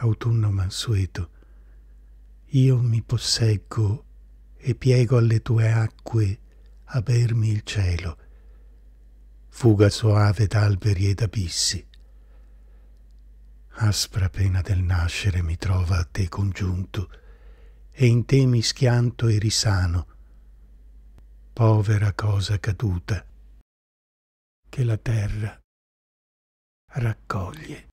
autunno mansueto, io mi posseggo e piego alle tue acque a bermi il cielo, fuga soave d'alberi ed abissi. Aspra pena del nascere mi trova a te congiunto, e in te mi schianto e risano. Povera cosa caduta, che la terra raccoglie.